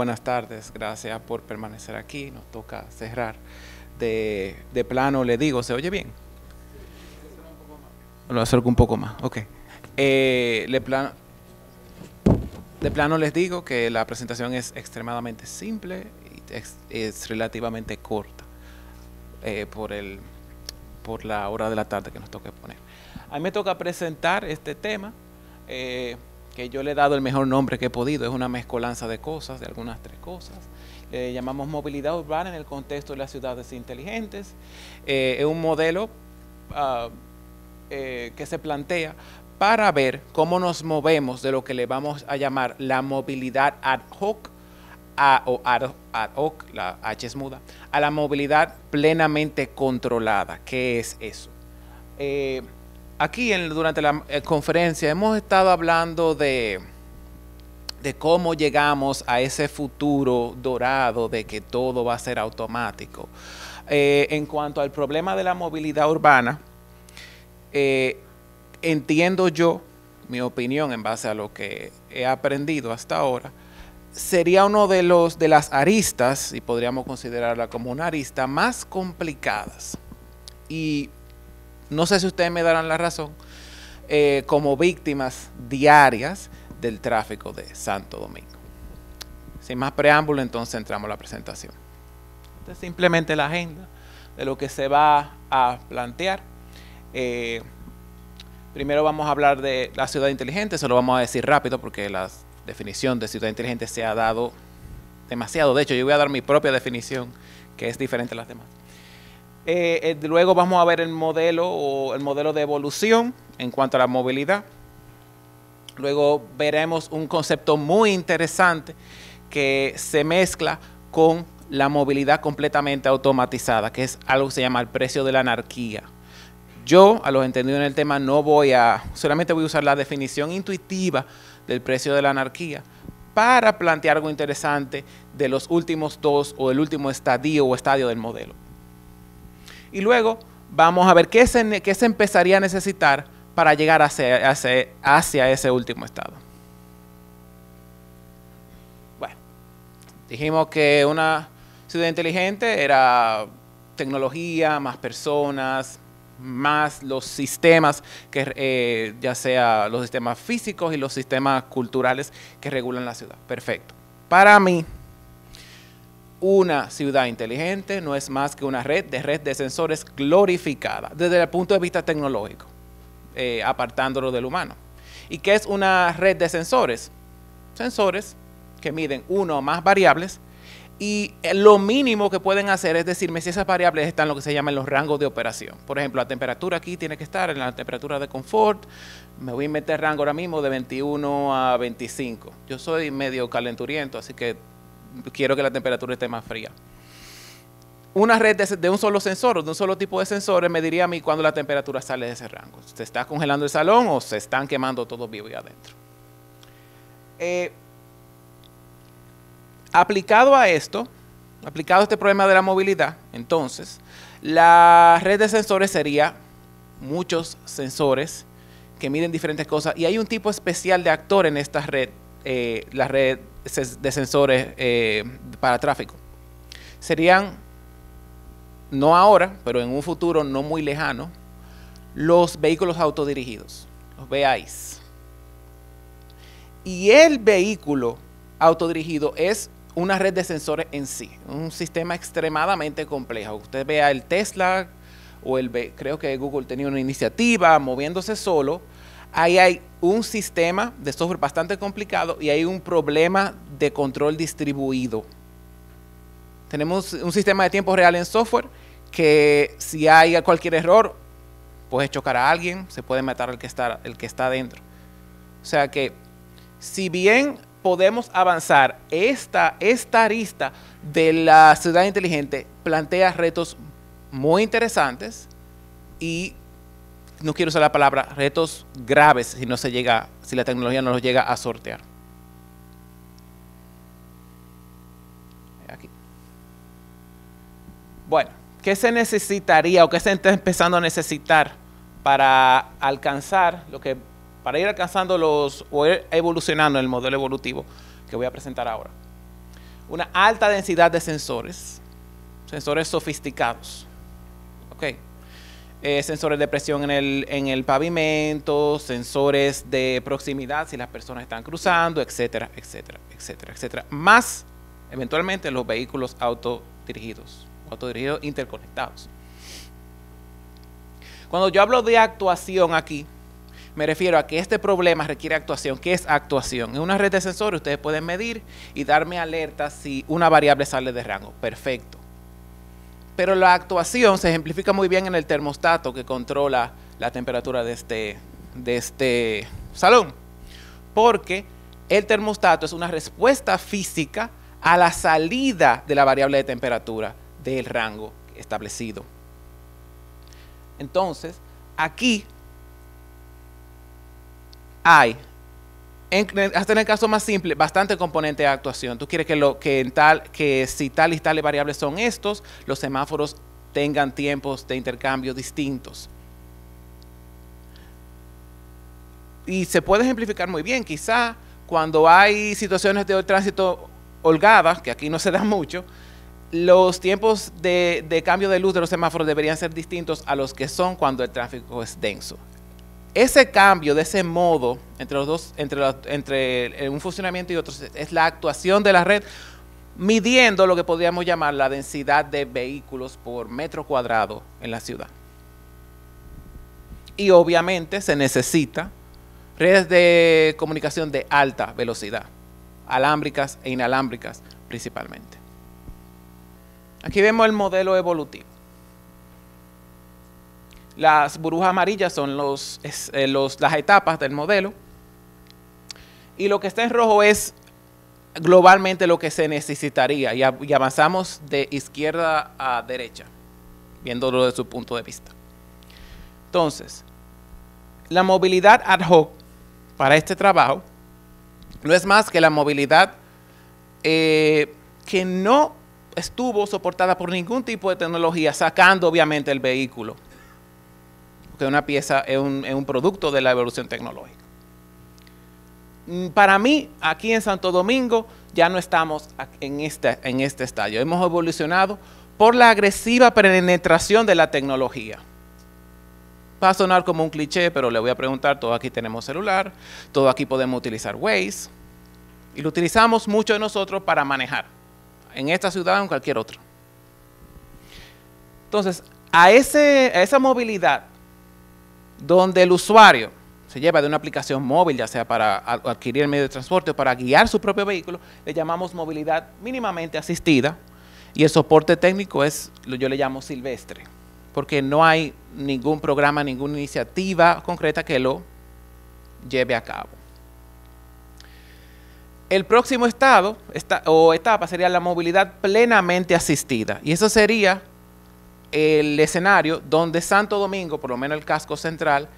buenas tardes, gracias por permanecer aquí, nos toca cerrar. De, plano le digo, ¿se oye bien? Lo acerco un poco más, ok. Eh, de plano les digo que la presentación es extremadamente simple y es, relativamente corta eh, por, el, por la hora de la tarde que nos toca poner. A mí me toca presentar este tema. Eh, que yo le he dado el mejor nombre que he podido, es una mezcolanza de cosas, de algunas tres cosas. Le llamamos movilidad urbana en el contexto de las ciudades inteligentes. Eh, es un modelo ah, eh, que se plantea para ver cómo nos movemos de lo que le vamos a llamar la movilidad ad hoc a, o ad, hoc, la H es muda, a la movilidad plenamente controlada. ¿Qué es eso? Eh, Aquí durante la eh, conferencia hemos estado hablando de, cómo llegamos a ese futuro dorado de que todo va a ser automático. Eh, en cuanto al problema de la movilidad urbana, eh, entiendo yo, mi opinión en base a lo que he aprendido hasta ahora, sería uno de los de las aristas, y podríamos considerarla como una arista, más complicadas. Y no sé si ustedes me darán la razón, eh, como víctimas diarias del tráfico de Santo Domingo. Sin más preámbulo, entonces entramos a la presentación. Esta es simplemente la agenda de lo que se va a plantear. Eh, primero vamos a hablar de la ciudad inteligente, se lo vamos a decir rápido porque la definición de ciudad inteligente se ha dado demasiado. De hecho, yo voy a dar mi propia definición que es diferente a las demás. Eh, eh, luego vamos a ver el modelo o el modelo de evolución en cuanto a la movilidad. Luego veremos un concepto muy interesante que se mezcla con la movilidad completamente automatizada, que es algo que se llama el precio de la anarquía. Yo, a los entendidos en el tema, no voy a, solamente voy a usar la definición intuitiva del precio de la anarquía para plantear algo interesante de los últimos dos o el último estadio o estadio del modelo y luego vamos a ver qué se, se empezaría a necesitar para llegar hacia, ese último estado. Bueno, dijimos que una ciudad inteligente era tecnología, más personas, más los sistemas, que, eh, ya sea los sistemas físicos y los sistemas culturales que regulan la ciudad. Perfecto. Para mí, una ciudad inteligente no es más que una red de red de sensores glorificada desde el punto de vista tecnológico, eh, apartándolo del humano. ¿Y qué es una red de sensores? Sensores que miden uno o más variables y eh, lo mínimo que pueden hacer es decirme si esas variables están en lo que se llaman los rangos de operación. Por ejemplo, la temperatura aquí tiene que estar en la temperatura de confort. Me voy a meter rango ahora mismo de 21 a 25. Yo soy medio calenturiento, así que quiero que la temperatura esté más fría. Una red de, un solo sensor, o de un solo tipo de sensores, me diría a mí cuando la temperatura sale de ese rango. ¿Se está congelando el salón o se están quemando todos vivos adentro? Eh, aplicado a esto, aplicado a este problema de la movilidad, entonces, la red de sensores sería muchos sensores que miden diferentes cosas y hay un tipo especial de actor en esta red, eh, la red de sensores eh, para tráfico. Serían, no ahora, pero en un futuro no muy lejano, los vehículos autodirigidos, los VIs. Y el vehículo autodirigido es una red de sensores en sí, un sistema extremadamente complejo. Usted vea el Tesla o el creo que Google tenía una iniciativa moviéndose solo, ahí hay un sistema de software bastante complicado y hay un problema de control distribuido. Tenemos un sistema de tiempo real en software que si hay cualquier error, puede chocar a alguien, se puede matar al que está, el que está dentro. O sea que, si bien podemos avanzar, esta, esta arista de la ciudad inteligente plantea retos muy interesantes y no quiero usar la palabra retos graves si no se llega, si la tecnología no los llega a sortear. Aquí. Bueno, ¿qué se necesitaría o qué se está empezando a necesitar para alcanzar lo que, para ir alcanzando los, o evolucionando el modelo evolutivo que voy a presentar ahora? Una alta densidad de sensores, sensores sofisticados. Eh, sensores de presión en el, en el pavimento, sensores de proximidad si las personas están cruzando, etcétera, etcétera, etcétera, etcétera. Más, eventualmente, los vehículos autodirigidos, autodirigidos interconectados. Cuando yo hablo de actuación aquí, me refiero a que este problema requiere actuación. ¿Qué es actuación? En una red de sensores ustedes pueden medir y darme alerta si una variable sale de rango. Perfecto. Pero la actuación se ejemplifica muy bien en el termostato que controla la temperatura de este, de este salón. Porque el termostato es una respuesta física a la salida de la variable de temperatura del rango establecido. Entonces, aquí hay en, hasta en el caso más simple, bastante componente de actuación. Tú quieres que, si tal y tales variables son estos, los semáforos tengan tiempos de intercambio distintos. Y se puede ejemplificar muy bien, quizá cuando hay situaciones de tránsito holgadas, que aquí no se da mucho, los tiempos de cambio de luz de los semáforos deberían ser distintos a los que son cuando el tráfico es denso ese cambio de ese modo entre los dos, entre, un funcionamiento y otro, es la actuación de la red midiendo lo que podríamos llamar la densidad de vehículos por metro cuadrado en la ciudad. Y obviamente se necesita redes de comunicación de alta velocidad, alámbricas e inalámbricas principalmente. Aquí vemos el modelo evolutivo. Las burbujas amarillas son eh, los, las etapas del modelo. Y lo que está en rojo es globalmente lo que se necesitaría. Y, avanzamos de izquierda a derecha, viéndolo desde su punto de vista. Entonces, la movilidad ad hoc para este trabajo no es más que la movilidad eh, que no estuvo soportada por ningún tipo de tecnología, sacando obviamente el vehículo que una pieza es un, producto de la evolución tecnológica. Mm, para mí, aquí en Santo Domingo, ya no estamos en este, en este estadio. Hemos evolucionado por la agresiva penetración de la tecnología. Va a sonar como un cliché, pero le voy a preguntar, todos aquí tenemos celular, todo aquí podemos utilizar Waze, y lo utilizamos mucho nosotros para manejar, en esta ciudad o en cualquier otra. Entonces, a esa movilidad donde el usuario se lleva de una aplicación móvil, ya sea para adquirir el medio de transporte o para guiar su propio vehículo, le llamamos movilidad mínimamente asistida y el soporte técnico es, lo yo le llamo silvestre, porque no hay ningún programa, ninguna iniciativa concreta que lo lleve a cabo. El próximo estado o etapa sería la movilidad plenamente asistida y eso sería el escenario donde Santo Domingo, por lo menos el casco central,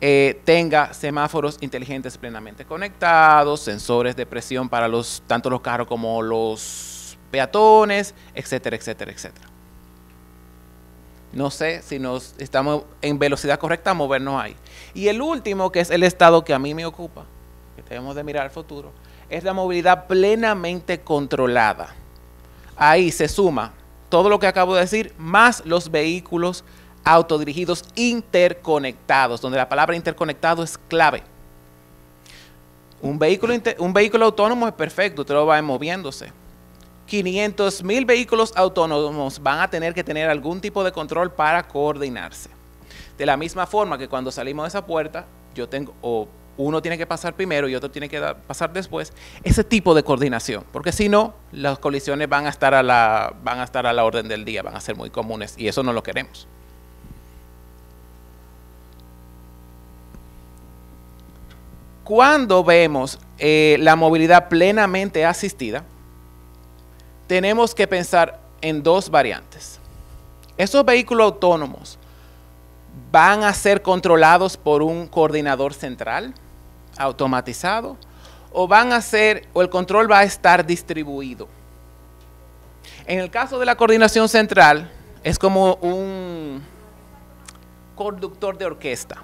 eh, tenga semáforos inteligentes plenamente conectados, sensores de presión para los, tanto los carros como los peatones, etcétera, etcétera, etcétera. No sé si nos estamos en velocidad correcta movernos ahí. Y el último, que es el estado que a mí me ocupa, que tenemos de mirar al futuro, es la movilidad plenamente controlada. Ahí se suma todo lo que acabo de decir, más los vehículos autodirigidos interconectados, donde la palabra interconectado es clave. Un vehículo, un vehículo autónomo es perfecto, usted lo va moviéndose. 500 mil vehículos autónomos van a tener que tener algún tipo de control para coordinarse. De la misma forma que cuando salimos de esa puerta, yo tengo, uno tiene que pasar primero y otro tiene que pasar después, ese tipo de coordinación, porque si no, las colisiones van a, estar a la, van a estar a la orden del día, van a ser muy comunes y eso no lo queremos. Cuando vemos eh, la movilidad plenamente asistida, tenemos que pensar en dos variantes. Esos vehículos autónomos van a ser controlados por un coordinador central automatizado o van a ser o el control va a estar distribuido. En el caso de la coordinación central es como un conductor de orquesta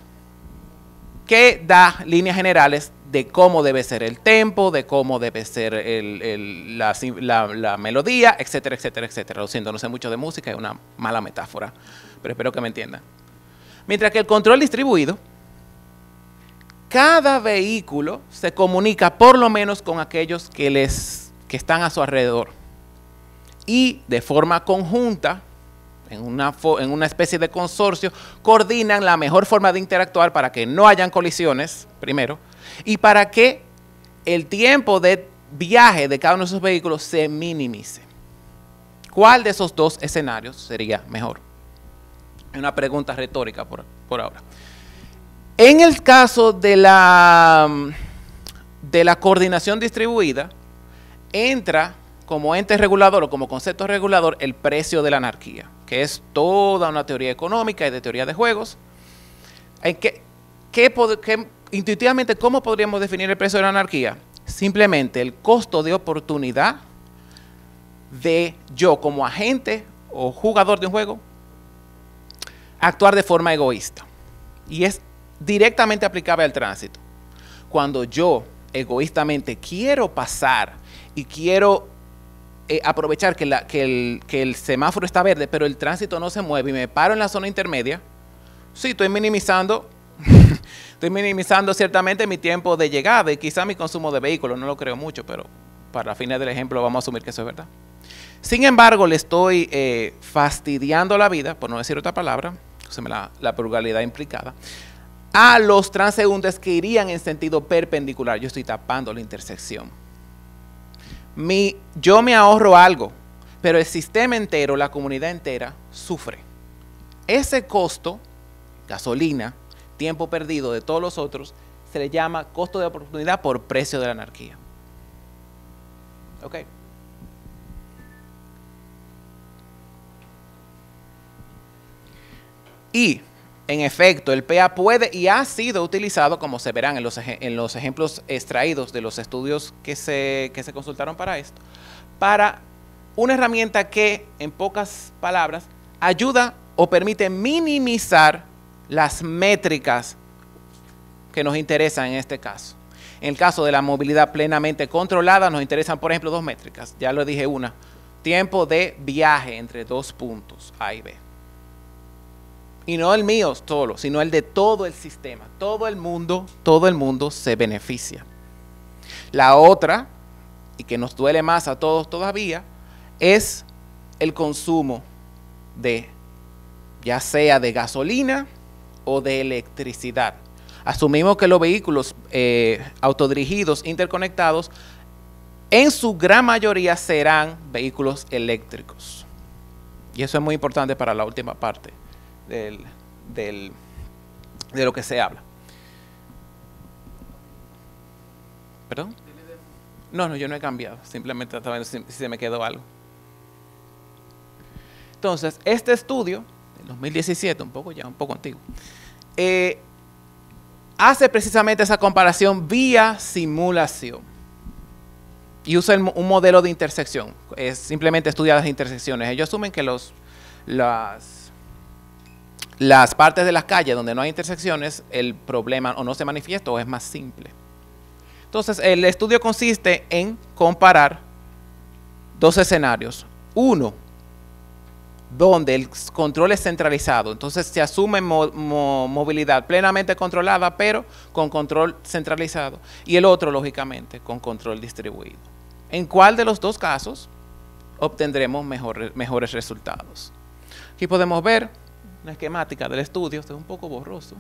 que da líneas generales de cómo debe ser el tempo, de cómo debe ser la, la, melodía, etcétera, etcétera, etcétera. Lo siento, no sé mucho de música, es una mala metáfora, pero espero que me entiendan. Mientras que el control distribuido cada vehículo se comunica por lo menos con aquellos que, están a su alrededor. Y de forma conjunta, en una, especie de consorcio, coordinan la mejor forma de interactuar para que no hayan colisiones, primero, y para que el tiempo de viaje de cada uno de esos vehículos se minimice. ¿Cuál de esos dos escenarios sería mejor? Es Una pregunta retórica por ahora. En el caso de la, de la coordinación distribuida, entra como ente regulador o como concepto regulador el precio de la anarquía, que es toda una teoría económica y de teoría de juegos. En intuitivamente, ¿cómo podríamos definir el precio de la anarquía? Simplemente el costo de oportunidad de yo como agente o jugador de un juego actuar de forma egoísta. Y es directamente aplicable al tránsito. Cuando yo egoístamente quiero pasar y quiero eh, aprovechar que, el, semáforo está verde, pero el tránsito no se mueve y me paro en la zona intermedia, sí, estoy minimizando, estoy minimizando ciertamente mi tiempo de llegada y quizá mi consumo de vehículos, no lo creo mucho, pero para fines del ejemplo vamos a asumir que eso es verdad. Sin embargo, le estoy eh, fastidiando la vida, por no decir otra palabra, se la, la, pluralidad implicada, a los transeúntes que irían en sentido perpendicular. Yo estoy tapando la intersección. yo me ahorro algo, pero el sistema entero, la comunidad entera, sufre. Ese costo, gasolina, tiempo perdido de todos los otros, se le llama costo de oportunidad por precio de la anarquía. ¿Ok? Y en efecto, el PA puede y ha sido utilizado, como se verán en los, en los ejemplos extraídos de los estudios que se, que se consultaron para esto, para una herramienta que, en pocas palabras, ayuda o permite minimizar las métricas que nos interesan en este caso. En el caso de la movilidad plenamente controlada, nos interesan, por ejemplo, dos métricas. Ya lo dije una. Tiempo de viaje entre dos puntos, A y B. Y no el mío solo, sino el de todo el sistema. Todo el mundo, todo el mundo se beneficia. La otra, y que nos duele más a todos todavía, es el consumo de, ya sea de gasolina o de electricidad. Asumimos que los vehículos eh, autodirigidos, interconectados, en su gran mayoría serán vehículos eléctricos. Y eso es muy importante para la última parte de lo que se habla. ¿Perdón? No, no, yo no he cambiado. Simplemente estaba viendo si, se me quedó algo. Entonces, este estudio, del 2017, un poco ya, un poco antiguo, eh, hace precisamente esa comparación vía simulación. Y usa un modelo de intersección. Es, simplemente estudia las intersecciones. Ellos asumen que los, las las partes de las calles donde no hay intersecciones, el problema o no se manifiesta o es más simple. Entonces, el estudio consiste en comparar dos escenarios. Uno, donde el control es centralizado, entonces se asume movilidad plenamente controlada, pero con control centralizado. Y el otro, lógicamente, con control distribuido. ¿En cuál de los dos casos obtendremos mejores resultados? Aquí podemos ver una esquemática del estudio, esto es un poco borroso.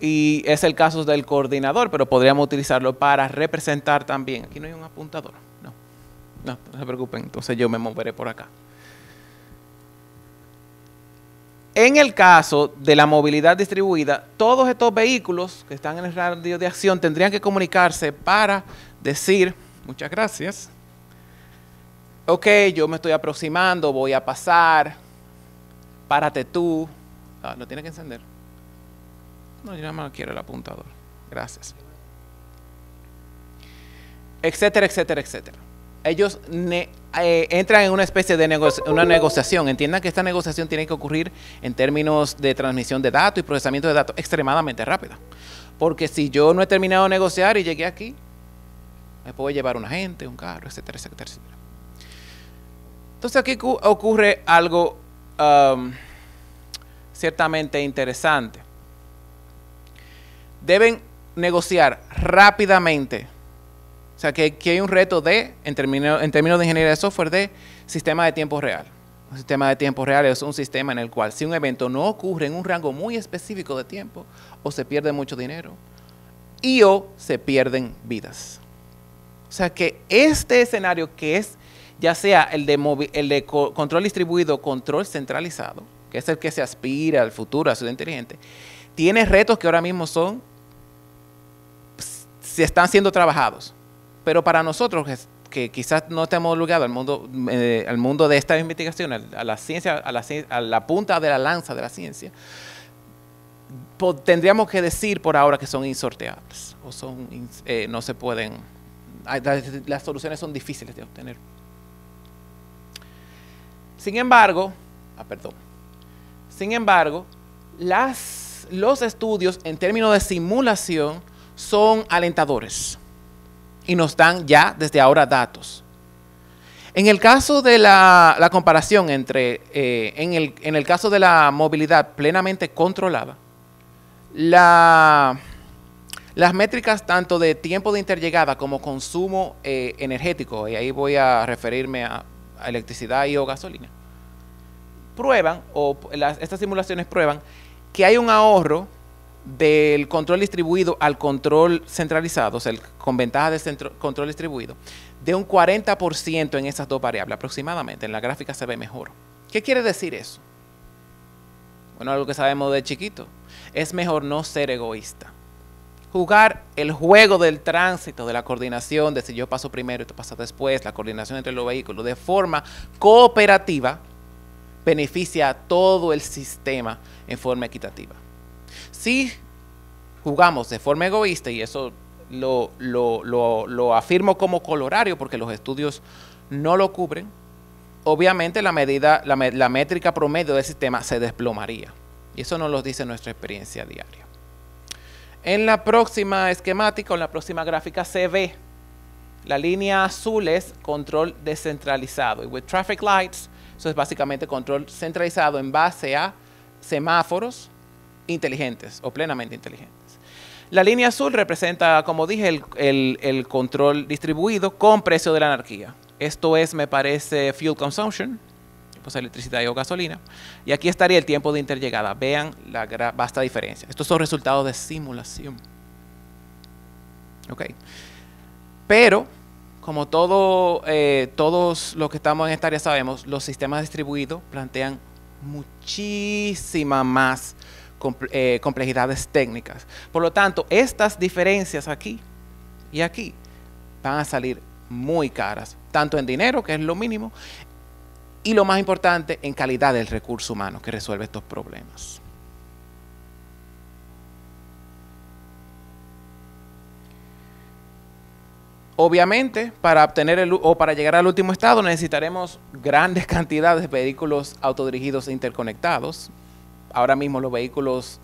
Y es el caso del coordinador, pero podríamos utilizarlo para representar también. Aquí no hay un apuntador, no. No, no se preocupen, entonces yo me moveré por acá. En el caso de la movilidad distribuida, todos estos vehículos que están en el radio de acción tendrían que comunicarse para decir, muchas gracias, ok, yo me estoy aproximando, voy a pasar, párate tú. Ah, lo tiene que encender. No, yo nada más quiero el apuntador. Gracias. Etcétera, etcétera, etcétera. Ellos eh, entran en una especie de una negociación. Entiendan que esta negociación tiene que ocurrir en términos de transmisión de datos y procesamiento de datos extremadamente rápida. Porque si yo no he terminado de negociar y llegué aquí, me puedo llevar un agente, un carro, etcétera, etcétera, etcétera. Entonces aquí ocurre algo Um, ciertamente interesante. Deben negociar rápidamente. O sea, que, que hay un reto de, en términos, en términos de ingeniería de software, de sistema de tiempo real. Un sistema de tiempo real es un sistema en el cual si un evento no ocurre en un rango muy específico de tiempo, o se pierde mucho dinero, y o se pierden vidas. O sea que este escenario que es ya sea el de, el control distribuido, control centralizado, que es el que se aspira al futuro, a su inteligente, tiene retos que ahora mismo son, se están siendo trabajados. Pero para nosotros, que, quizás no estemos ligados al mundo, eh, al mundo de esta investigación, a la ciencia, a la, punta de la lanza de la ciencia, tendríamos que decir por ahora que son insorteables o son eh, no se pueden ah, las, soluciones son difíciles de obtener. Sin embargo, ah, perdón. Sin embargo, los estudios en términos de simulación son alentadores y nos dan ya desde ahora datos. En el caso de la, comparación entre, eh, en, el, caso de la movilidad plenamente controlada, las métricas tanto de tiempo de interllegada como consumo eh, energético, y ahí voy a referirme a electricidad y o gasolina, prueban, o estas simulaciones prueban, que hay un ahorro del control distribuido al control centralizado, o sea, con ventaja de control distribuido, de un 40% en esas dos variables aproximadamente. En la gráfica se ve mejor. ¿Qué quiere decir eso? Bueno, algo que sabemos de chiquito. Es mejor no ser egoísta jugar el juego del tránsito, de la coordinación, de si yo paso primero y tú pasas después, la coordinación entre los vehículos, de forma cooperativa, beneficia a todo el sistema en forma equitativa. Si jugamos de forma egoísta, y eso lo, afirmo como colorario porque los estudios no lo cubren, obviamente la, medida, la, la métrica promedio del sistema se desplomaría. Y eso nos lo dice nuestra experiencia diaria. En la próxima esquemática en la próxima gráfica se ve la línea azul es control descentralizado. Y with traffic lights, eso es básicamente control centralizado en base a semáforos inteligentes o plenamente inteligentes. La línea azul representa, como dije, el control distribuido con precio de la anarquía. Esto es, me parece, fuel consumption, pues electricidad y o gasolina. Y aquí estaría el tiempo de interllegada. Vean la vasta diferencia. Estos son resultados de simulación. Ok. Pero, como todo, eh, todos los que estamos en esta área sabemos, los sistemas distribuidos plantean muchísima más eh, complejidades técnicas. Por lo tanto, estas diferencias aquí y aquí van a salir muy caras, tanto en dinero, que es lo mínimo, y lo más importante, en calidad del recurso humano que resuelve estos problemas. Obviamente, para obtener el, o para llegar al último estado necesitaremos grandes cantidades de vehículos autodirigidos e interconectados. Ahora mismo los vehículos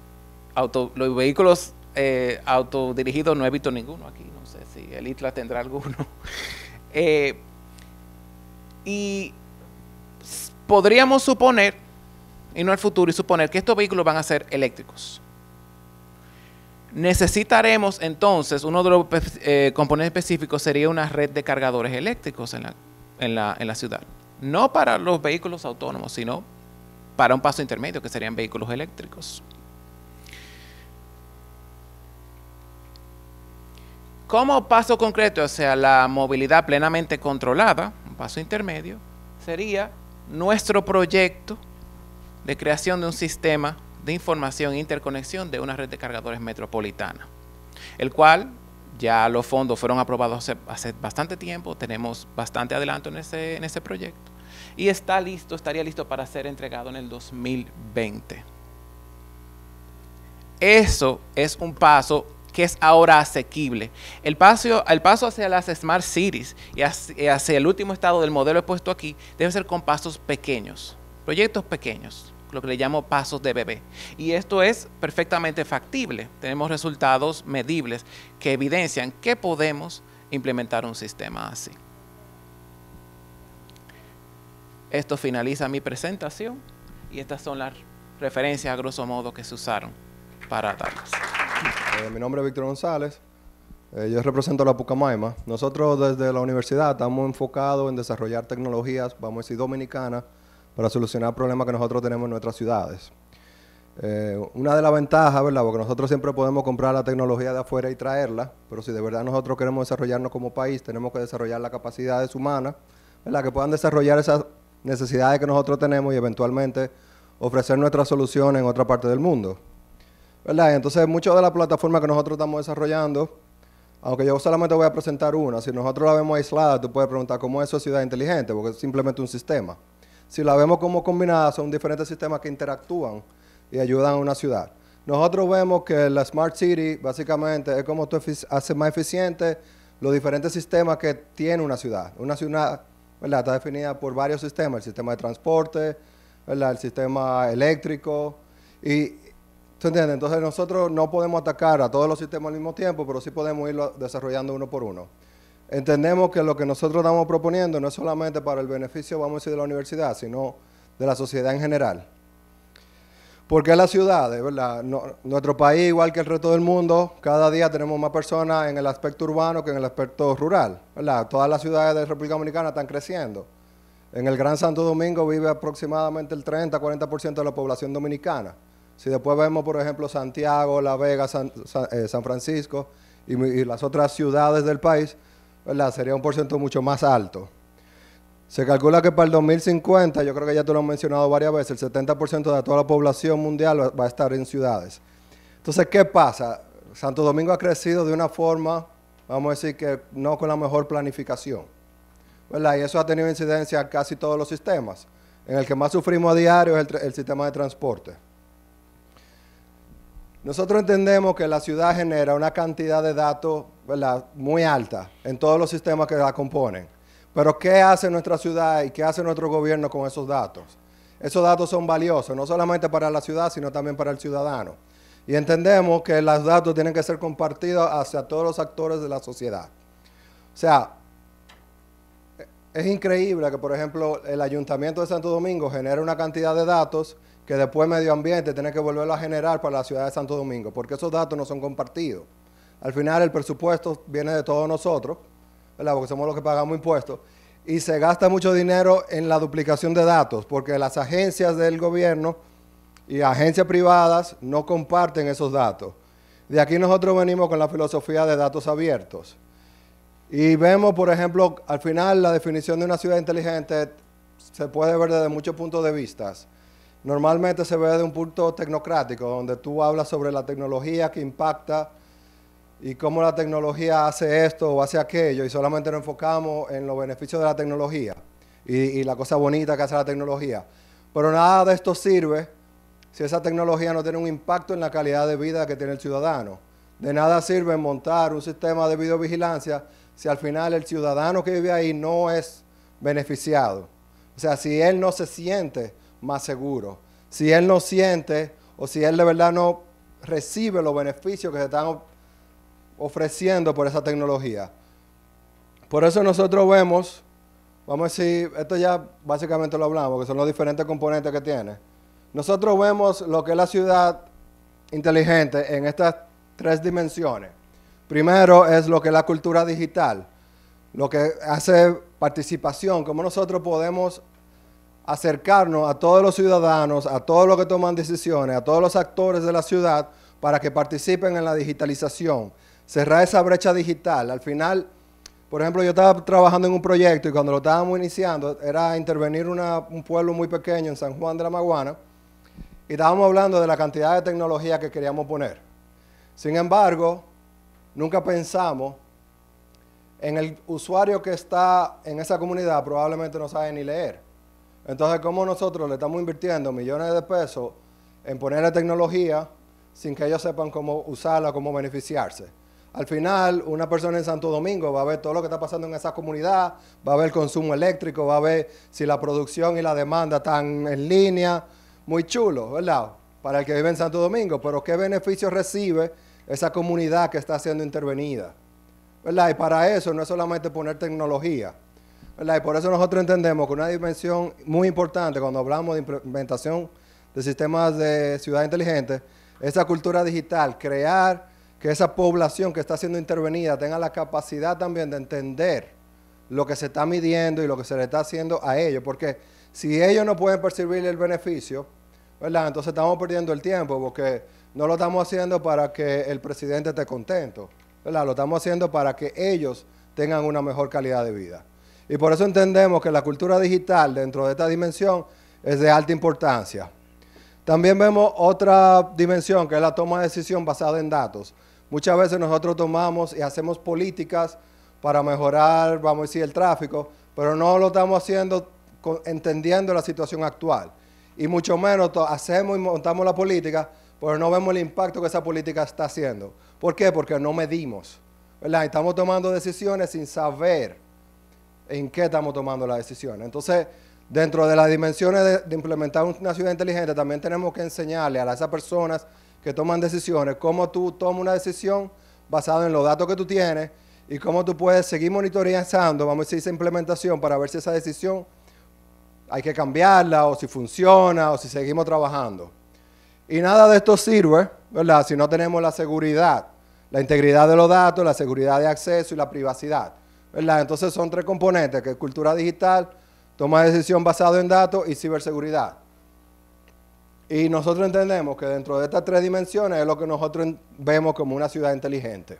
auto, los vehículos eh, autodirigidos no he visto ninguno aquí, no sé si el ITLA tendrá alguno. Eh, y podríamos suponer, y no el futuro, y suponer que estos vehículos van a ser eléctricos. Necesitaremos entonces, uno de los eh, componentes específicos sería una red de cargadores eléctricos en la, en la ciudad. No para los vehículos autónomos, sino para un paso intermedio, que serían vehículos eléctricos. Como paso concreto, o sea, la movilidad plenamente controlada, un paso intermedio, sería nuestro proyecto de creación de un sistema de información e interconexión de una red de cargadores metropolitana, el cual ya los fondos fueron aprobados hace, bastante tiempo, tenemos bastante adelanto en ese, en ese proyecto y está listo, estaría listo para ser entregado en el 2020. Eso es un paso que es ahora asequible. El paso, hacia las Smart Cities y hacia, el último estado del modelo puesto aquí debe ser con pasos pequeños, proyectos pequeños, lo que le llamo pasos de bebé. Y esto es perfectamente factible. Tenemos resultados medibles que evidencian que podemos implementar un sistema así. Esto finaliza mi presentación y estas son las referencias a grosso modo que se usaron para darlas. Eh, mi nombre es Víctor González. Eh, yo represento a la Pucamaima. Nosotros desde la universidad estamos enfocados en desarrollar tecnologías, vamos a decir, dominicanas, para solucionar problemas que nosotros tenemos en nuestras ciudades. Eh, una de las ventajas, ¿verdad? Porque nosotros siempre podemos comprar la tecnología de afuera y traerla, pero si de verdad nosotros queremos desarrollarnos como país, tenemos que desarrollar las capacidades humanas, ¿verdad? Que puedan desarrollar esas necesidades que nosotros tenemos y eventualmente ofrecer nuestras soluciones en otra parte del mundo entonces, muchas de las plataformas que nosotros estamos desarrollando, aunque yo solamente voy a presentar una, si nosotros la vemos aislada, tú puedes preguntar cómo es ciudad inteligente, porque es simplemente un sistema. Si la vemos como combinada, son diferentes sistemas que interactúan y ayudan a una ciudad. Nosotros vemos que la Smart City básicamente es como tú haces más eficiente los diferentes sistemas que tiene una ciudad. Una ciudad ¿verdad? está definida por varios sistemas, el sistema de transporte, el sistema eléctrico, y entiende? Entonces nosotros no podemos atacar a todos los sistemas al mismo tiempo, pero sí podemos irlo desarrollando uno por uno. Entendemos que lo que nosotros estamos proponiendo no es solamente para el beneficio, vamos a decir, de la universidad, sino de la sociedad en general. Porque las ciudades, ¿verdad? nuestro país, igual que el resto del mundo, cada día tenemos más personas en el aspecto urbano que en el aspecto rural, ¿verdad? Todas las ciudades de República Dominicana están creciendo. En el Gran Santo Domingo vive aproximadamente el 30-40% de la población dominicana. Si después vemos, por ejemplo, Santiago, La Vega, San, eh, Francisco y, las otras ciudades del país, sería un porcentaje mucho más alto. Se calcula que para el 2050, yo creo que ya te lo he mencionado varias veces, el 70% de toda la población mundial va, a estar en ciudades. Entonces, ¿qué pasa? Santo Domingo ha crecido de una forma, vamos a decir que no con la mejor planificación. Y eso ha tenido incidencia en casi todos los sistemas. En el que más sufrimos a diario es el sistema de transporte. Nosotros entendemos que la ciudad genera una cantidad de datos ¿verdad? muy alta en todos los sistemas que la componen. Pero ¿qué hace nuestra ciudad y qué hace nuestro gobierno con esos datos? Esos datos son valiosos, no solamente para la ciudad, sino también para el ciudadano. Y entendemos que los datos tienen que ser compartidos hacia todos los actores de la sociedad. O sea, es increíble que, por ejemplo, el Ayuntamiento de Santo Domingo genere una cantidad de datos que después medio ambiente tiene que volver a generar para la ciudad de Santo Domingo, porque esos datos no son compartidos. Al final el presupuesto viene de todos nosotros, porque somos los que pagamos impuestos, y se gasta mucho dinero en la duplicación de datos, porque las agencias del gobierno y agencias privadas no comparten esos datos. De aquí nosotros venimos con la filosofía de datos abiertos. Y vemos, por ejemplo, al final la definición de una ciudad inteligente se puede ver desde muchos puntos de vista normalmente se ve de un punto tecnocrático, donde tú hablas sobre la tecnología que impacta y cómo la tecnología hace esto o hace aquello, y solamente nos enfocamos en los beneficios de la tecnología y, y la cosa bonita que hace la tecnología. Pero nada de esto sirve si esa tecnología no tiene un impacto en la calidad de vida que tiene el ciudadano. De nada sirve montar un sistema de videovigilancia si al final el ciudadano que vive ahí no es beneficiado. O sea, si él no se siente más seguro. Si él no siente o si él de verdad no recibe los beneficios que se están ofreciendo por esa tecnología. Por eso nosotros vemos, vamos a decir, esto ya básicamente lo hablamos, que son los diferentes componentes que tiene. Nosotros vemos lo que es la ciudad inteligente en estas tres dimensiones. Primero es lo que es la cultura digital, lo que hace participación, cómo nosotros podemos acercarnos a todos los ciudadanos, a todos los que toman decisiones, a todos los actores de la ciudad para que participen en la digitalización, cerrar esa brecha digital. Al final, por ejemplo, yo estaba trabajando en un proyecto y cuando lo estábamos iniciando era intervenir un pueblo muy pequeño en San Juan de la Maguana y estábamos hablando de la cantidad de tecnología que queríamos poner. Sin embargo, nunca pensamos en el usuario que está en esa comunidad, probablemente no sabe ni leer. Entonces, ¿cómo nosotros le estamos invirtiendo millones de pesos en poner la tecnología sin que ellos sepan cómo usarla, cómo beneficiarse? Al final, una persona en Santo Domingo va a ver todo lo que está pasando en esa comunidad, va a ver el consumo eléctrico, va a ver si la producción y la demanda están en línea. Muy chulo, ¿verdad? Para el que vive en Santo Domingo, pero ¿qué beneficio recibe esa comunidad que está siendo intervenida? ¿Verdad? Y para eso no es solamente poner tecnología. Y por eso nosotros entendemos que una dimensión muy importante cuando hablamos de implementación de sistemas de ciudad inteligente, esa cultura digital, crear que esa población que está siendo intervenida tenga la capacidad también de entender lo que se está midiendo y lo que se le está haciendo a ellos, porque si ellos no pueden percibir el beneficio, Entonces estamos perdiendo el tiempo porque no lo estamos haciendo para que el presidente esté contento, Lo estamos haciendo para que ellos tengan una mejor calidad de vida. Y por eso entendemos que la cultura digital dentro de esta dimensión es de alta importancia. También vemos otra dimensión que es la toma de decisión basada en datos. Muchas veces nosotros tomamos y hacemos políticas para mejorar, vamos a decir, el tráfico, pero no lo estamos haciendo entendiendo la situación actual. Y mucho menos hacemos y montamos la política, pero no vemos el impacto que esa política está haciendo. ¿Por qué? Porque no medimos. Estamos tomando decisiones sin saber en qué estamos tomando la decisión. Entonces, dentro de las dimensiones de, implementar una ciudad inteligente, también tenemos que enseñarle a esas personas que toman decisiones cómo tú tomas una decisión basada en los datos que tú tienes y cómo tú puedes seguir monitoreando, vamos a decir, esa implementación para ver si esa decisión hay que cambiarla o si funciona o si seguimos trabajando. Y nada de esto sirve, ¿verdad? Si no tenemos la seguridad, la integridad de los datos, la seguridad de acceso y la privacidad. Entonces son tres componentes, que es cultura digital, toma de decisión basado en datos y ciberseguridad. Y nosotros entendemos que dentro de estas tres dimensiones es lo que nosotros vemos como una ciudad inteligente.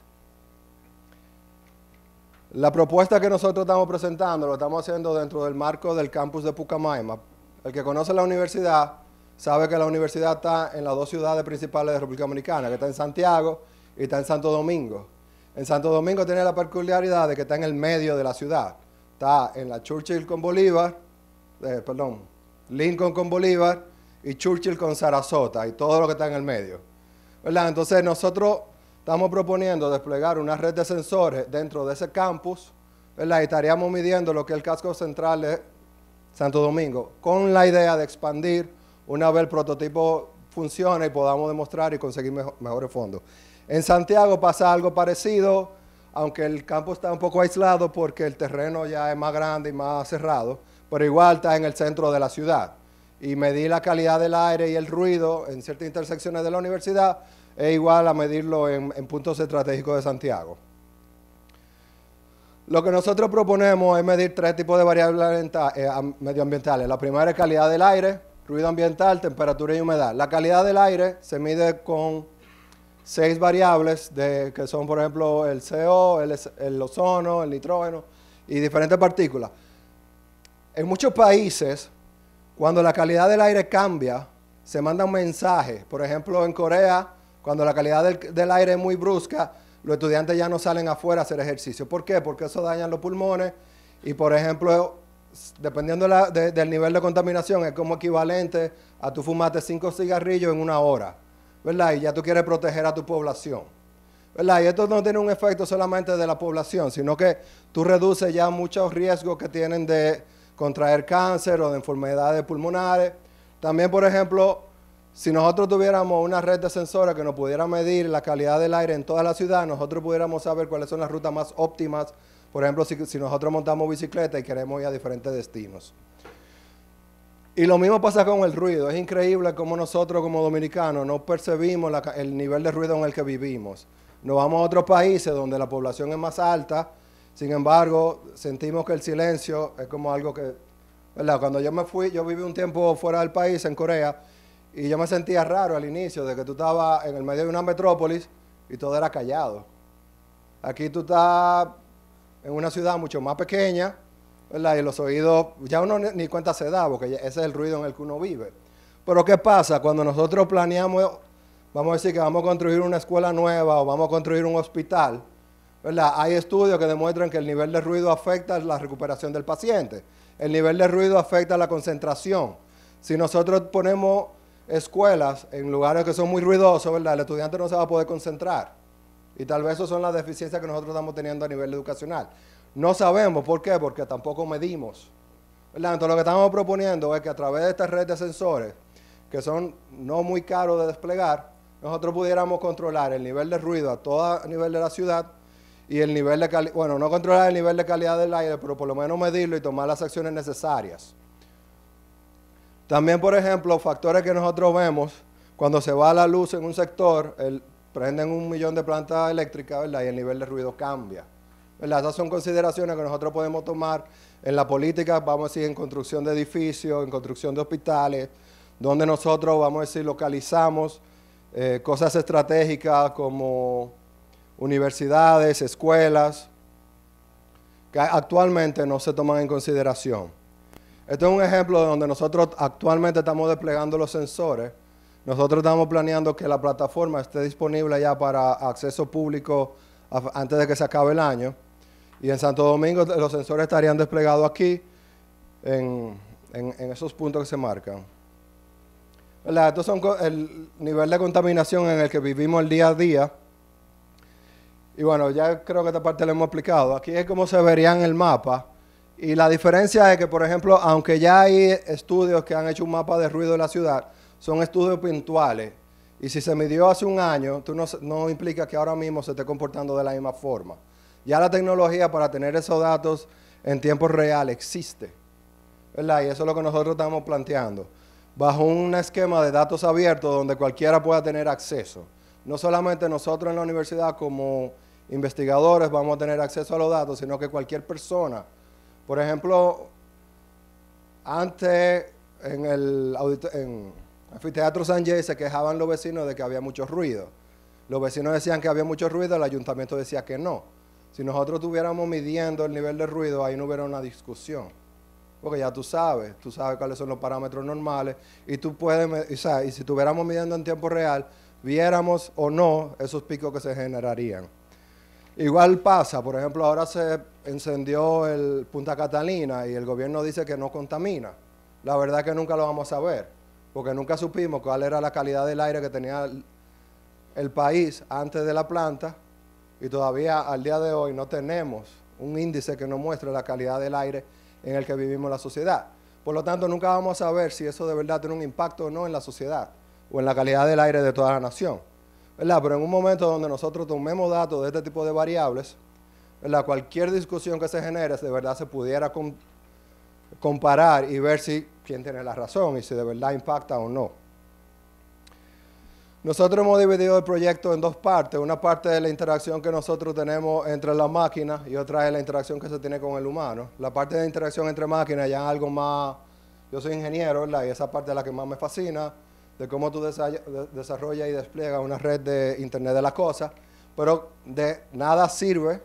La propuesta que nosotros estamos presentando lo estamos haciendo dentro del marco del campus de Pucamaima. El que conoce la universidad sabe que la universidad está en las dos ciudades principales de República Dominicana, que está en Santiago y está en Santo Domingo. En Santo Domingo tiene la peculiaridad de que está en el medio de la ciudad. Está en la Churchill con Bolívar, eh, perdón, Lincoln con Bolívar y Churchill con Sarasota y todo lo que está en el medio. Entonces nosotros estamos proponiendo desplegar una red de sensores dentro de ese campus y estaríamos midiendo lo que es el casco central de Santo Domingo, con la idea de expandir una vez el prototipo funcione y podamos demostrar y conseguir mejores fondos. En Santiago pasa algo parecido, aunque el campo está un poco aislado porque el terreno ya es más grande y más cerrado, pero igual está en el centro de la ciudad. Y medir la calidad del aire y el ruido en ciertas intersecciones de la universidad es igual a medirlo en, en puntos estratégicos de Santiago. Lo que nosotros proponemos es medir tres tipos de variables eh, medioambientales. La primera es calidad del aire, ruido ambiental, temperatura y humedad. La calidad del aire se mide con seis variables que son, por ejemplo, el CO, el, ozono, el nitrógeno y diferentes partículas. En muchos países, cuando la calidad del aire cambia, se manda un mensaje. Por ejemplo, en Corea, cuando la calidad del, aire es muy brusca, los estudiantes ya no salen afuera a hacer ejercicio. ¿Por qué? Porque eso daña los pulmones y, por ejemplo, dependiendo del nivel de contaminación, es como equivalente a tú fumaste cinco cigarrillos en una hora. ¿verdad? Y ya tú quieres proteger a tu población, ¿verdad? Y esto no tiene un efecto solamente de la población, sino que tú reduces ya muchos riesgos que tienen de contraer cáncer o de enfermedades pulmonares. También, por ejemplo, si nosotros tuviéramos una red de sensores que nos pudiera medir la calidad del aire en toda la ciudad, nosotros pudiéramos saber cuáles son las rutas más óptimas. Por ejemplo, si, si nosotros montamos bicicleta y queremos ir a diferentes destinos. Y lo mismo pasa con el ruido. Es increíble cómo nosotros como dominicanos no percibimos el nivel de ruido en el que vivimos. Nos vamos a otros países donde la población es más alta, sin embargo, sentimos que el silencio es como algo que, ¿verdad? Cuando yo me fui, yo viví un tiempo fuera del país, en Corea, y yo me sentía raro al inicio, de que tú estabas en el medio de una metrópolis y todo era callado. Aquí tú estás en una ciudad mucho más pequeña, y los oídos, ya uno ni cuenta se da, porque ese es el ruido en el que uno vive. Pero ¿qué pasa? Cuando nosotros planeamos, vamos a decir que vamos a construir una escuela nueva o vamos a construir un hospital, ¿verdad? Hay estudios que demuestran que el nivel de ruido afecta la recuperación del paciente. El nivel de ruido afecta la concentración. Si nosotros ponemos escuelas en lugares que son muy ruidosos, ¿verdad? El estudiante no se va a poder concentrar. Y tal vez eso son las deficiencias que nosotros estamos teniendo a nivel educacional. No sabemos por qué, porque tampoco medimos. ¿verdad? Entonces lo que estamos proponiendo es que a través de esta red de sensores, que son no muy caros de desplegar, nosotros pudiéramos controlar el nivel de ruido a todo nivel de la ciudad y el nivel de calidad, bueno, no controlar el nivel de calidad del aire, pero por lo menos medirlo y tomar las acciones necesarias. También, por ejemplo, factores que nosotros vemos, cuando se va a la luz en un sector, prenden un millón de plantas eléctricas, ¿verdad? Y el nivel de ruido cambia. Esas son consideraciones que nosotros podemos tomar en la política, vamos a decir, en construcción de edificios, en construcción de hospitales, donde nosotros, vamos a decir, localizamos eh, cosas estratégicas como universidades, escuelas, que actualmente no se toman en consideración. Este es un ejemplo donde nosotros actualmente estamos desplegando los sensores. Nosotros estamos planeando que la plataforma esté disponible ya para acceso público antes de que se acabe el año. Y en Santo Domingo los sensores estarían desplegados aquí, en, esos puntos que se marcan. Estos son el nivel de contaminación en el que vivimos el día a día. Y bueno, ya creo que esta parte la hemos explicado. Aquí es como se vería en el mapa. Y la diferencia es que, por ejemplo, aunque ya hay estudios que han hecho un mapa de ruido de la ciudad, son estudios puntuales. Y si se midió hace un año, tú no, no implica que ahora mismo se esté comportando de la misma forma. Ya la tecnología para tener esos datos en tiempo real existe. ¿verdad? Y eso es lo que nosotros estamos planteando. Bajo un esquema de datos abiertos donde cualquiera pueda tener acceso. No solamente nosotros en la universidad como investigadores vamos a tener acceso a los datos, sino que cualquier persona. Por ejemplo, antes en el, anfiteatro San Jay se quejaban los vecinos de que había mucho ruido. Los vecinos decían que había mucho ruido, el ayuntamiento decía que no. Si nosotros estuviéramos midiendo el nivel de ruido, ahí no hubiera una discusión. Porque ya tú sabes, tú sabes cuáles son los parámetros normales y tú puedes, o y si estuviéramos midiendo en tiempo real, viéramos o no esos picos que se generarían. Igual pasa, por ejemplo, ahora se encendió el Punta Catalina y el gobierno dice que no contamina. La verdad es que nunca lo vamos a ver, porque nunca supimos cuál era la calidad del aire que tenía el país antes de la planta y todavía al día de hoy no tenemos un índice que nos muestre la calidad del aire en el que vivimos la sociedad. Por lo tanto, nunca vamos a saber si eso de verdad tiene un impacto o no en la sociedad o en la calidad del aire de toda la nación. ¿verdad? Pero en un momento donde nosotros tomemos datos de este tipo de variables, cualquier discusión que se genere de verdad se pudiera comparar y ver si quién tiene la razón y si de verdad impacta o no. Nosotros hemos dividido el proyecto en dos partes. Una parte es la interacción que nosotros tenemos entre las máquinas y otra es la interacción que se tiene con el humano. La parte de interacción entre máquinas ya es algo más... Yo soy ingeniero, ¿verdad? Y esa parte es la que más me fascina, de cómo tú desarrollas y despliegas una red de Internet de las Cosas. Pero de nada sirve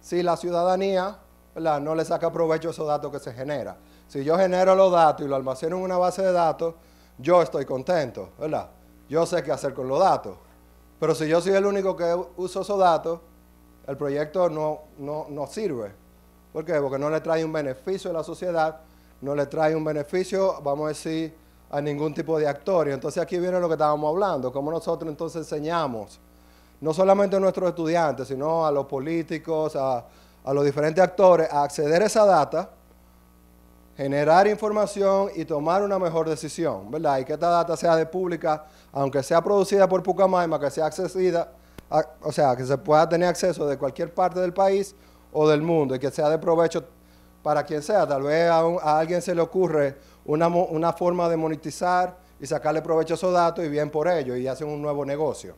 si la ciudadanía ¿verdad? no le saca provecho a esos datos que se generan. Si yo genero los datos y lo almaceno en una base de datos, yo estoy contento, ¿verdad? yo sé qué hacer con los datos. Pero si yo soy el único que uso esos datos, el proyecto no, no, no sirve. ¿Por qué? Porque no le trae un beneficio a la sociedad, no le trae un beneficio, vamos a decir, a ningún tipo de actor. Y entonces aquí viene lo que estábamos hablando, cómo nosotros entonces enseñamos, no solamente a nuestros estudiantes, sino a los políticos, a los diferentes actores, a acceder a esa data generar información y tomar una mejor decisión, ¿verdad? Y que esta data sea de pública, aunque sea producida por Pucamaima, que sea accesida, o sea, que se pueda tener acceso de cualquier parte del país o del mundo y que sea de provecho para quien sea. Tal vez a, alguien se le ocurre una, una forma de monetizar y sacarle provecho a esos datos y bien por ello y hacen un nuevo negocio.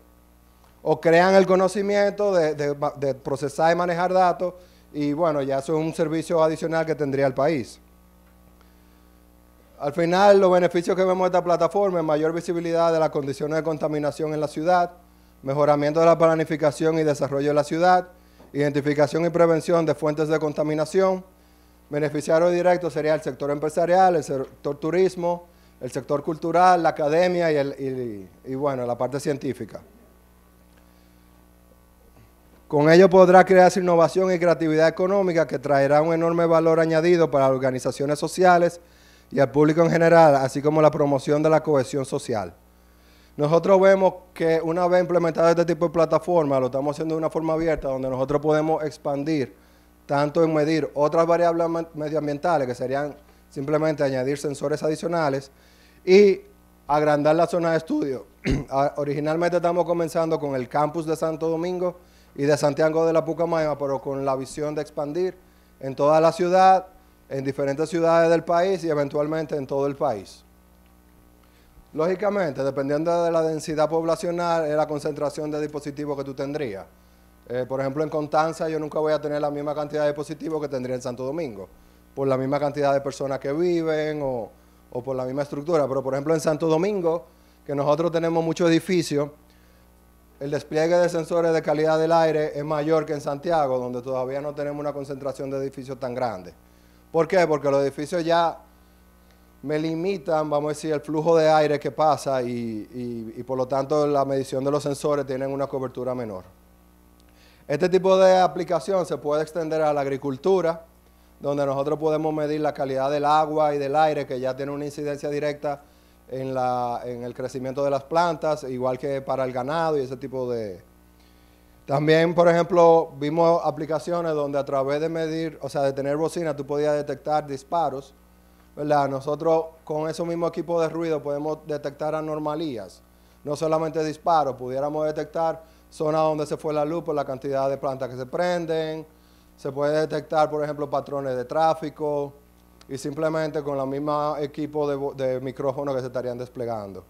O crean el conocimiento de, de procesar y manejar datos y bueno, ya eso es un servicio adicional que tendría el país. Al final, los beneficios que vemos de esta plataforma es mayor visibilidad de las condiciones de contaminación en la ciudad, mejoramiento de la planificación y desarrollo de la ciudad, identificación y prevención de fuentes de contaminación. Beneficiario directo sería el sector empresarial, el sector turismo, el sector cultural, la academia y, bueno, la parte científica. Con ello podrá crearse innovación y creatividad económica que traerá un enorme valor añadido para organizaciones sociales, y al público en general, así como la promoción de la cohesión social. Nosotros vemos que una vez implementado este tipo de plataforma, lo estamos haciendo de una forma abierta, donde nosotros podemos expandir tanto en medir otras variables medioambientales, que serían simplemente añadir sensores adicionales, y agrandar la zona de estudio. Ah, originalmente estamos comenzando con el campus de Santo Domingo y de Santiago de la Pucamayma, pero con la visión de expandir en toda la ciudad en diferentes ciudades del país y eventualmente en todo el país. Lógicamente, dependiendo de la densidad poblacional, es la concentración de dispositivos que tú tendrías. Eh, por ejemplo, en Constanza yo nunca voy a tener la misma cantidad de dispositivos que tendría en Santo Domingo, por la misma cantidad de personas que viven o por la misma estructura. Pero, por ejemplo, en Santo Domingo, que nosotros tenemos muchos edificios, el despliegue de sensores de calidad del aire es mayor que en Santiago, donde todavía no tenemos una concentración de edificios tan grande. ¿Por qué? Porque los edificios ya me limitan, vamos a decir, el flujo de aire que pasa y, por lo tanto la medición de los sensores tienen una cobertura menor. Este tipo de aplicación se puede extender a la agricultura, donde nosotros podemos medir la calidad del agua y del aire, que ya tiene una incidencia directa en, la, en el crecimiento de las plantas, igual que para el ganado y ese tipo de, también, por ejemplo, vimos aplicaciones donde a través de medir, o sea, de tener bocina, tú podías detectar disparos, ¿verdad? Nosotros con ese mismo equipo de ruido podemos detectar anomalías, no solamente disparos, pudiéramos detectar zonas donde se fue la luz por la cantidad de plantas que se prenden, se puede detectar, por ejemplo, patrones de tráfico y simplemente con el misma equipo de, de micrófonos que se estarían desplegando.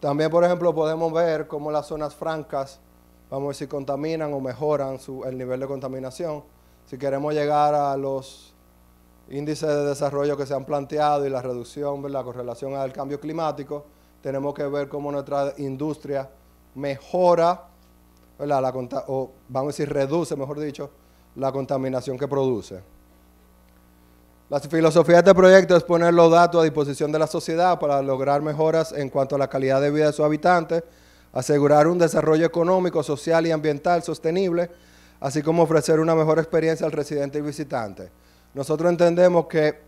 También, por ejemplo, podemos ver cómo las zonas francas vamos a decir, contaminan o mejoran el nivel de contaminación. Si queremos llegar a los índices de desarrollo que se han planteado y la reducción, ¿verdad? con relación al cambio climático, tenemos que ver cómo nuestra industria mejora, o vamos a decir, reduce, mejor dicho, la contaminación que produce. La filosofía de este proyecto es poner los datos a disposición de la sociedad para lograr mejoras en cuanto a la calidad de vida de sus habitantes, asegurar un desarrollo económico, social y ambiental sostenible, así como ofrecer una mejor experiencia al residente y visitante. Nosotros entendemos que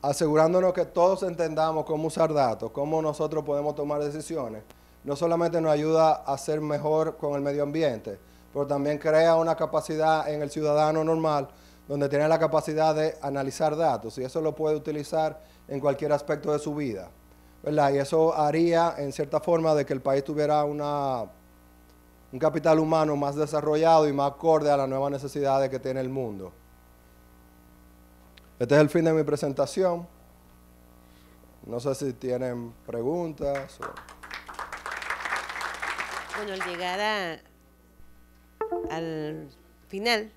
asegurándonos que todos entendamos cómo usar datos, cómo nosotros podemos tomar decisiones, no solamente nos ayuda a ser mejor con el medio ambiente, pero también crea una capacidad en el ciudadano normal donde tiene la capacidad de analizar datos y eso lo puede utilizar en cualquier aspecto de su vida. ¿verdad? Y eso haría, en cierta forma, de que el país tuviera una, un capital humano más desarrollado y más acorde a las nuevas necesidades que tiene el mundo. Este es el fin de mi presentación. No sé si tienen preguntas. Bueno, al llegar al final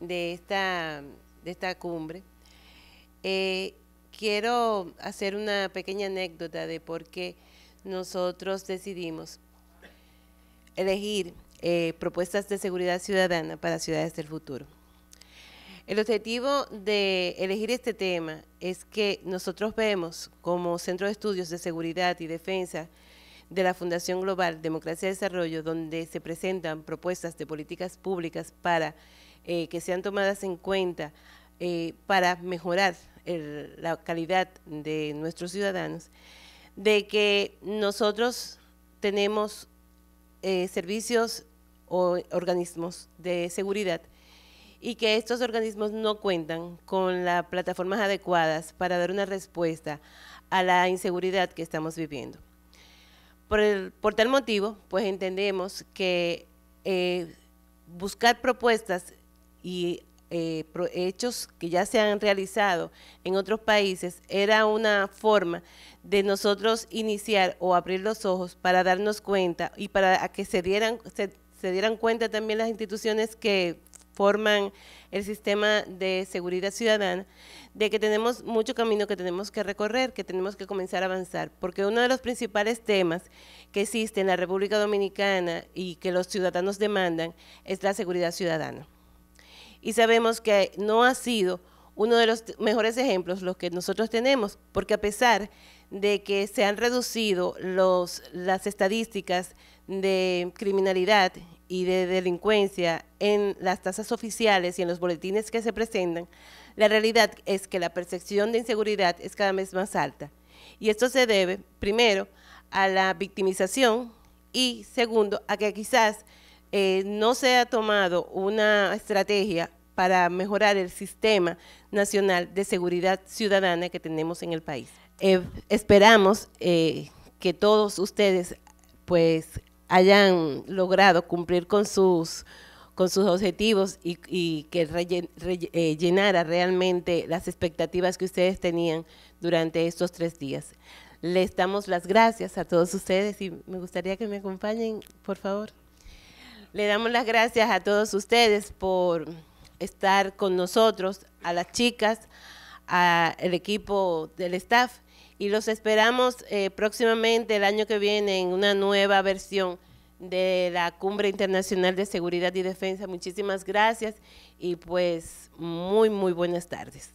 de esta, de esta cumbre, eh, quiero hacer una pequeña anécdota de por qué nosotros decidimos elegir eh, propuestas de seguridad ciudadana para ciudades del futuro. El objetivo de elegir este tema es que nosotros vemos como Centro de Estudios de Seguridad y Defensa de la Fundación Global Democracia y Desarrollo, donde se presentan propuestas de políticas públicas para eh, que sean tomadas en cuenta eh, para mejorar la calidad de nuestros ciudadanos, de que nosotros tenemos eh, servicios o organismos de seguridad y que estos organismos no cuentan con las plataformas adecuadas para dar una respuesta a la inseguridad que estamos viviendo. Por, tal motivo, pues entendemos que eh, buscar propuestas y eh, hechos que ya se han realizado en otros países, era una forma de nosotros iniciar o abrir los ojos para darnos cuenta y para que se dieran, se, se dieran cuenta también las instituciones que forman el sistema de seguridad ciudadana, de que tenemos mucho camino que tenemos que recorrer, que tenemos que comenzar a avanzar, porque uno de los principales temas que existe en la República Dominicana y que los ciudadanos demandan es la seguridad ciudadana y sabemos que no ha sido uno de los mejores ejemplos los que nosotros tenemos, porque a pesar de que se han reducido los, las estadísticas de criminalidad y de delincuencia en las tasas oficiales y en los boletines que se presentan, la realidad es que la percepción de inseguridad es cada vez más alta. Y esto se debe, primero, a la victimización y, segundo, a que quizás eh, no se ha tomado una estrategia para mejorar el sistema nacional de seguridad ciudadana que tenemos en el país. Eh, esperamos eh, que todos ustedes pues hayan logrado cumplir con sus, con sus objetivos y, que llenara realmente las expectativas que ustedes tenían durante estos tres días. Les damos las gracias a todos ustedes y me gustaría que me acompañen, por favor. Le damos las gracias a todos ustedes por estar con nosotros, a las chicas, al equipo del staff y los esperamos eh, próximamente el año que viene en una nueva versión de la Cumbre Internacional de Seguridad y Defensa. Muchísimas gracias y pues muy, muy buenas tardes.